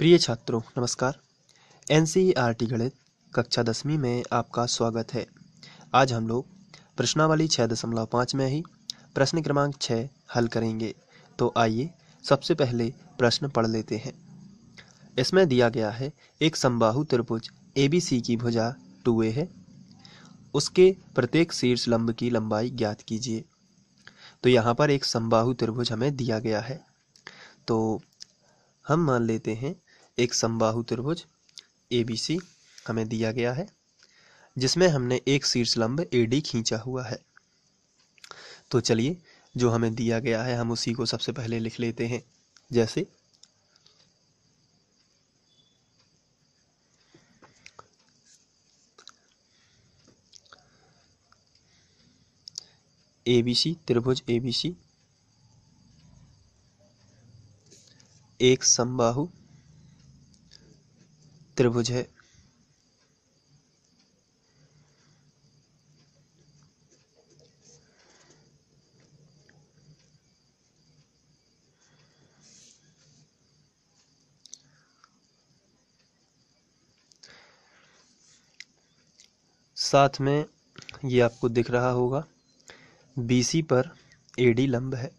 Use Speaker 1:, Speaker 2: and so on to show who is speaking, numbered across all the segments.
Speaker 1: प्रिय छात्रों नमस्कार एन गणित कक्षा दसवीं में आपका स्वागत है आज हम लोग प्रश्नावली छः दशमलव पाँच में ही प्रश्न क्रमांक छः हल करेंगे तो आइए सबसे पहले प्रश्न पढ़ लेते हैं इसमें दिया गया है एक समबाहु त्रिभुज ए की भुजा टू ए है उसके प्रत्येक शीर्ष लंब की लंबाई ज्ञात कीजिए तो यहाँ पर एक समबाहु त्रिभुज हमें दिया गया है तो हम मान लेते हैं एक समबाहु त्रिभुज ए हमें दिया गया है जिसमें हमने एक शीर्ष लंब ए खींचा हुआ है तो चलिए जो हमें दिया गया है हम उसी को सबसे पहले लिख लेते हैं जैसे ए बी सी त्रिभुज ए बी सी एक समबाहु त्रिभुज है साथ में ये आपको दिख रहा होगा बीसी पर एडी लंब है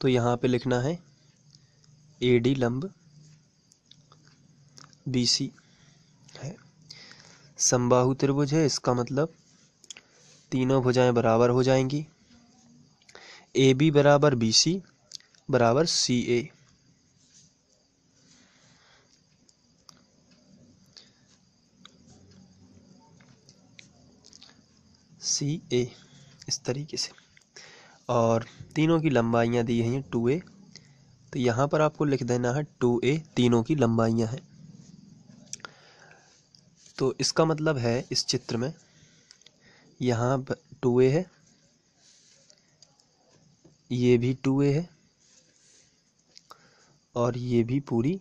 Speaker 1: तो यहाँ पे लिखना है एडी लंब बी सी है संबाहु त्रिभुज है इसका मतलब तीनों भुजाएं बराबर हो जाएंगी ए बी बराबर बी सी बराबर सी ए सी ए इस तरीके से और तीनों की लंबाइयाँ दी हैं टू ए तो यहाँ पर आपको लिख देना है टू ए तीनों की लंबाइयाँ हैं तो इसका मतलब है इस चित्र में यहाँ टू ए है ये भी टू ए है और ये भी पूरी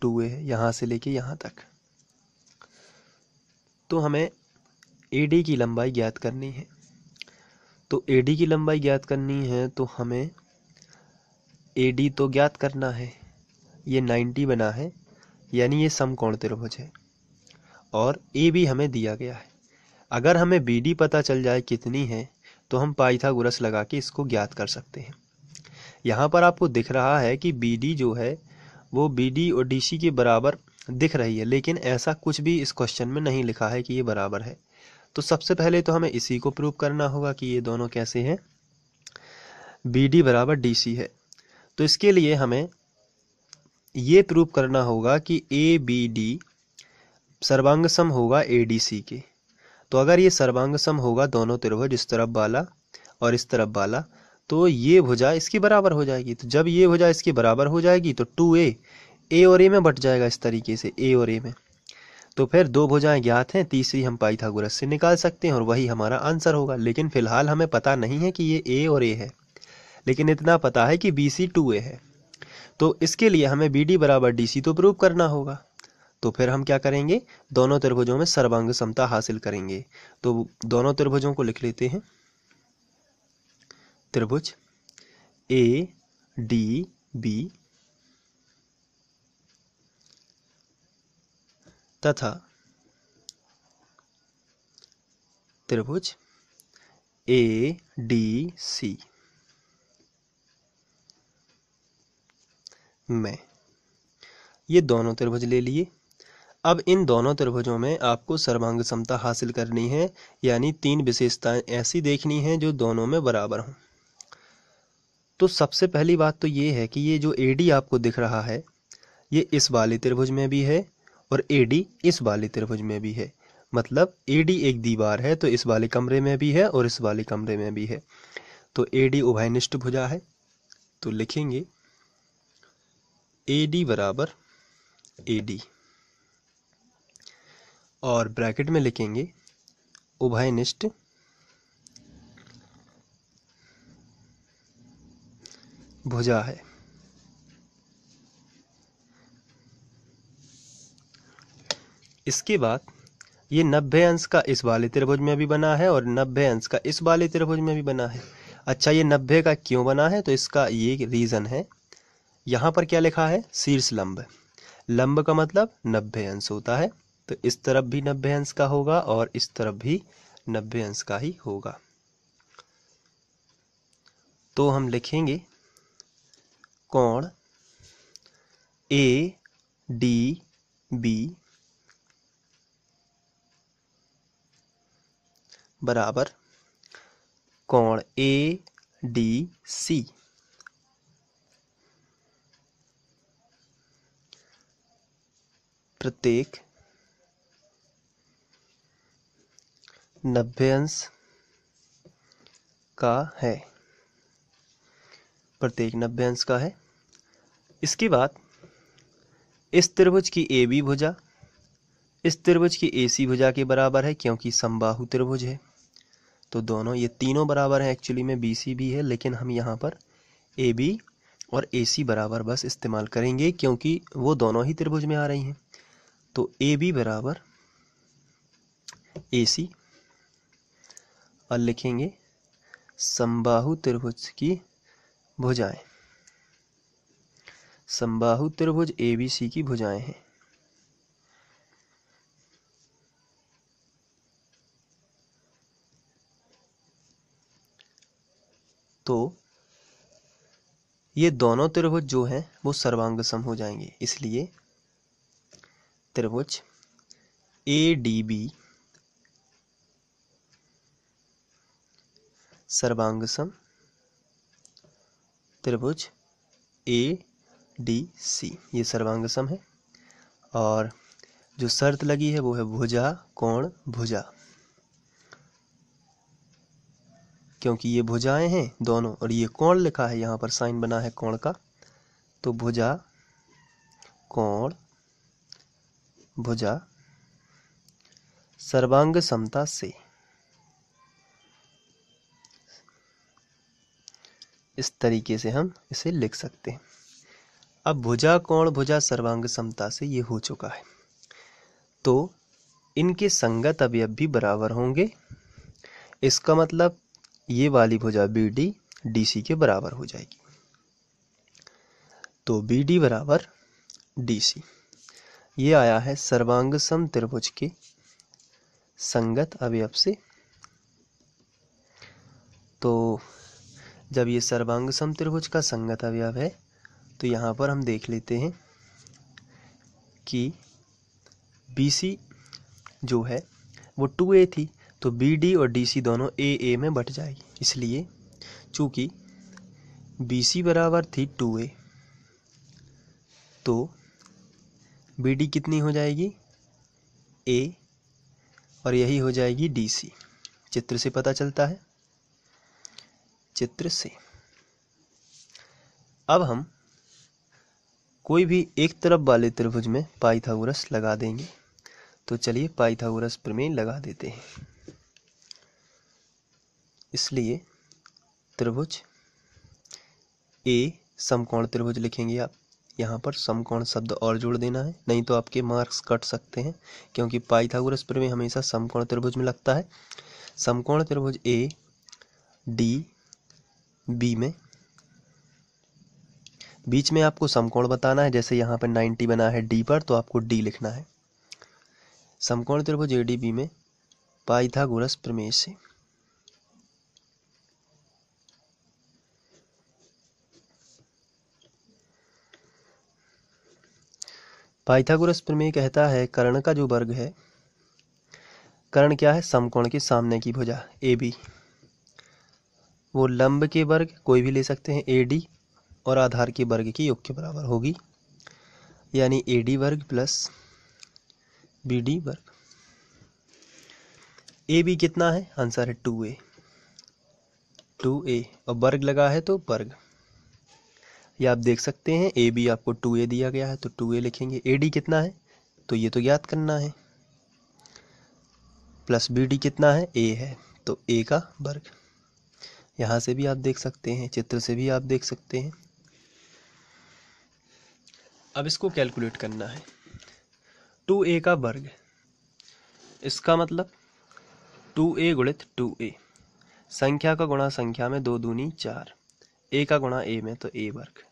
Speaker 1: टू ए है यहाँ से लेके यहाँ तक तो हमें ए डी की लंबाई ज्ञात करनी है तो ए डी की लंबाई ज्ञात करनी है तो हमें ए डी तो ज्ञात करना है ये नाइन्टी बना है यानी ये समकोण त्रिभुज है और ए भी हमें दिया गया है अगर हमें बी डी पता चल जाए कितनी है तो हम पाइथागोरस लगा के इसको ज्ञात कर सकते हैं यहाँ पर आपको दिख रहा है कि बी डी जो है वो बी डी और डी सी के बराबर दिख रही है लेकिन ऐसा कुछ भी इस क्वेश्चन में नहीं लिखा है कि ये बराबर है तो सबसे पहले तो हमें इसी को प्रूव करना होगा कि ये दोनों कैसे हैं बी डी बराबर डी सी है तो इसके लिए हमें ये प्रूव करना होगा कि ए बी डी सर्वांग सम होगा ए डी सी के तो अगर ये सर्वांग सम होगा दोनों त्रिभुज इस तरफ वाला और इस तरफ वाला तो ये भुजा इसकी बराबर हो जाएगी तो जब ये भुजा इसकी बराबर हो जाएगी तो टू ए ए और ए में बट जाएगा इस तरीके से ए और ए में तो फिर दो भुजाएं ज्ञात हैं तीसरी हम पाइथागोरस से निकाल सकते हैं और वही हमारा आंसर होगा लेकिन फिलहाल हमें पता नहीं है कि ये ए और ए है लेकिन इतना पता है कि बी सी टू ए है तो इसके लिए हमें बी डी बराबर डी सी तो प्रूव करना होगा तो फिर हम क्या करेंगे दोनों त्रिभुजों में सर्वांग समता हासिल करेंगे तो दोनों त्रिभुजों को लिख लेते हैं त्रिभुज ए डी बी तथा त्रिभुज ए डी सी में ये दोनों त्रिभुज ले लिए अब इन दोनों त्रिभुजों में आपको सर्वांग समता हासिल करनी है यानी तीन विशेषताएं ऐसी देखनी हैं जो दोनों में बराबर हों तो सबसे पहली बात तो ये है कि ये जो ए डी आपको दिख रहा है ये इस वाले त्रिभुज में भी है और ए डी इस वाले त्रिभुज में भी है मतलब ए डी एक दीवार है तो इस वाले कमरे में भी है और इस वाले कमरे में भी है तो ए डी उभयनिष्ठ भुजा है तो लिखेंगे ए डी बराबर ए डी और ब्रैकेट में लिखेंगे उभयनिष्ठ भुजा है इसके बाद ये नब्बे अंश का इस वाले त्रिभुज में भी बना है और नब्बे अंश का इस वाले त्रिभुज में भी बना है अच्छा ये नब्बे का क्यों बना है तो इसका ये रीज़न है यहां पर क्या लिखा है शीर्ष लंब लंब का मतलब नब्बे अंश होता है तो इस तरफ भी नब्बे अंश का होगा और इस तरफ भी नब्बे अंश का ही होगा तो हम लिखेंगे कोण ए डी बी बराबर कोण ए डी सी प्रत्येक नब्बे अंश का है प्रत्येक नब्बे अंश का है इसके बाद इस त्रिभुज की ए बी भुजा इस त्रिभुज की ए सी भुजा के बराबर है क्योंकि समबाहु त्रिभुज है तो दोनों ये तीनों बराबर हैं एक्चुअली में बी सी भी है लेकिन हम यहाँ पर ए बी और ए सी बराबर बस इस्तेमाल करेंगे क्योंकि वो दोनों ही त्रिभुज में आ रही हैं तो ए बी बराबर ए सी और लिखेंगे संबाहु त्रिभुज की भुजाएं संबाहु त्रिभुज ए बी सी की भुजाएं हैं तो ये दोनों त्रिभुज जो हैं वो सर्वांग सम हो जाएंगे इसलिए त्रिभुज ए डी बी सर्वांग सम त्रिभुज ए डी सी ये सर्वांग सम है और जो शर्त लगी है वो है भुजा कोण भुजा क्योंकि ये भुजाएं हैं दोनों और ये कोण लिखा है यहाँ पर साइन बना है कोण का तो भुजा कोण भुजा सर्वांग समता से इस तरीके से हम इसे लिख सकते हैं अब भुजा कोण भुजा सर्वांग समता से ये हो चुका है तो इनके संगत अवयव भी बराबर होंगे इसका मतलब ये वाली भुजा बी डी डी सी के बराबर हो जाएगी तो बी डी बराबर डी सी ये आया है सर्वांग सम त्रिभुज के संगत अवयव से तो जब ये सर्वांग सम त्रिभुज का संगत अवयव है तो यहाँ पर हम देख लेते हैं कि BC जो है वो 2A थी तो BD और DC दोनों AA में बट जाएगी इसलिए चूँकि BC बराबर थी 2A तो BD कितनी हो जाएगी A और यही हो जाएगी DC चित्र से पता चलता है चित्र से अब हम कोई भी एक तरफ वाले त्रिभुज में पाइथागोरस लगा देंगे तो चलिए पाइथागोरस प्रमेय लगा देते हैं इसलिए त्रिभुज ए समकोण त्रिभुज लिखेंगे आप यहाँ पर समकोण शब्द और जोड़ देना है नहीं तो आपके मार्क्स कट सकते हैं क्योंकि पाइथागोरस प्रमेय हमेशा समकोण त्रिभुज में लगता है समकोण त्रिभुज ए डी बी में बीच में आपको समकोण बताना है जैसे यहाँ पर 90 बना है डी पर तो आपको डी लिखना है समकोण त्रिभुज ए बी में पाइथागोरस प्रमेय से पाइथागोरस प्रमेय कहता है कर्ण का जो वर्ग है कर्ण क्या है समकोण के सामने की भुजा ए बी वो लंब के वर्ग कोई भी ले सकते हैं ए डी और आधार के वर्ग की योग के बराबर होगी यानी ए डी वर्ग प्लस बी डी वर्ग ए बी कितना है आंसर है टू ए टू ए और वर्ग लगा है तो वर्ग ये आप देख सकते हैं ए बी आपको टू ए दिया गया है तो टू ए लिखेंगे ए डी कितना है तो ये तो ज्ञात करना है प्लस बी डी कितना है ए है तो ए का वर्ग यहाँ से भी आप देख सकते हैं चित्र से भी आप देख सकते हैं अब इसको कैलकुलेट करना है टू ए का वर्ग इसका मतलब टू ए गुणित टू ए संख्या का गुणा संख्या में दो दूनी चार ए का गुणा ए में तो ए वर्ग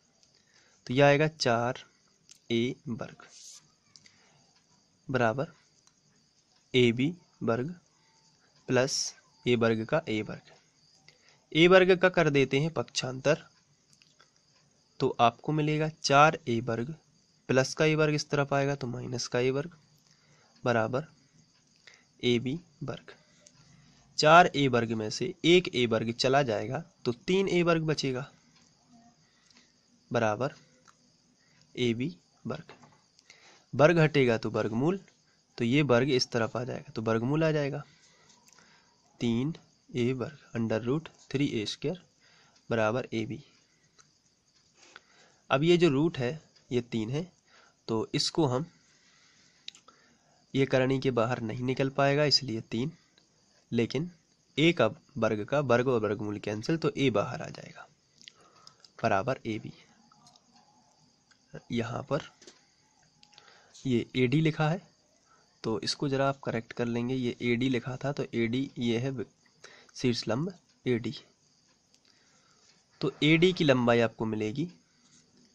Speaker 1: तो यह आएगा चार ए वर्ग बराबर ए बी वर्ग प्लस ए वर्ग का ए वर्ग ए वर्ग का कर देते हैं पक्षांतर तो आपको मिलेगा चार ए वर्ग प्लस का ए वर्ग इस तरफ आएगा तो माइनस का ए वर्ग बराबर ए बी वर्ग चार ए वर्ग में से एक ए वर्ग चला जाएगा तो तीन ए वर्ग बचेगा बराबर ए बी वर्ग वर्ग हटेगा तो वर्गमूल तो ये वर्ग इस तरफ आ जाएगा तो वर्गमूल आ जाएगा तीन ए वर्ग under root three A square बराबर ए बी अब ये जो रूट है ये तीन है तो इसको हम ये करणी के बाहर नहीं निकल पाएगा इसलिए तीन लेकिन ए का वर्ग का वर्ग और वर्गमूल कैंसिल तो ए बाहर आ जाएगा बराबर ए बी यहाँ पर ये ए डी लिखा है तो इसको ज़रा आप करेक्ट कर लेंगे ये ए डी लिखा था तो ए डी ये है शीर्ष लंब ए डी तो ए डी की लंबाई आपको मिलेगी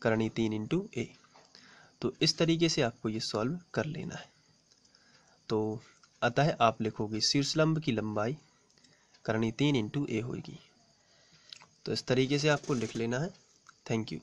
Speaker 1: करणी तीन इंटू ए तो इस तरीके से आपको ये सॉल्व कर लेना है तो अतः आप लिखोगे शीर्ष लंब की लंबाई करणी तीन इंटू ए होगी तो इस तरीके से आपको लिख लेना है थैंक यू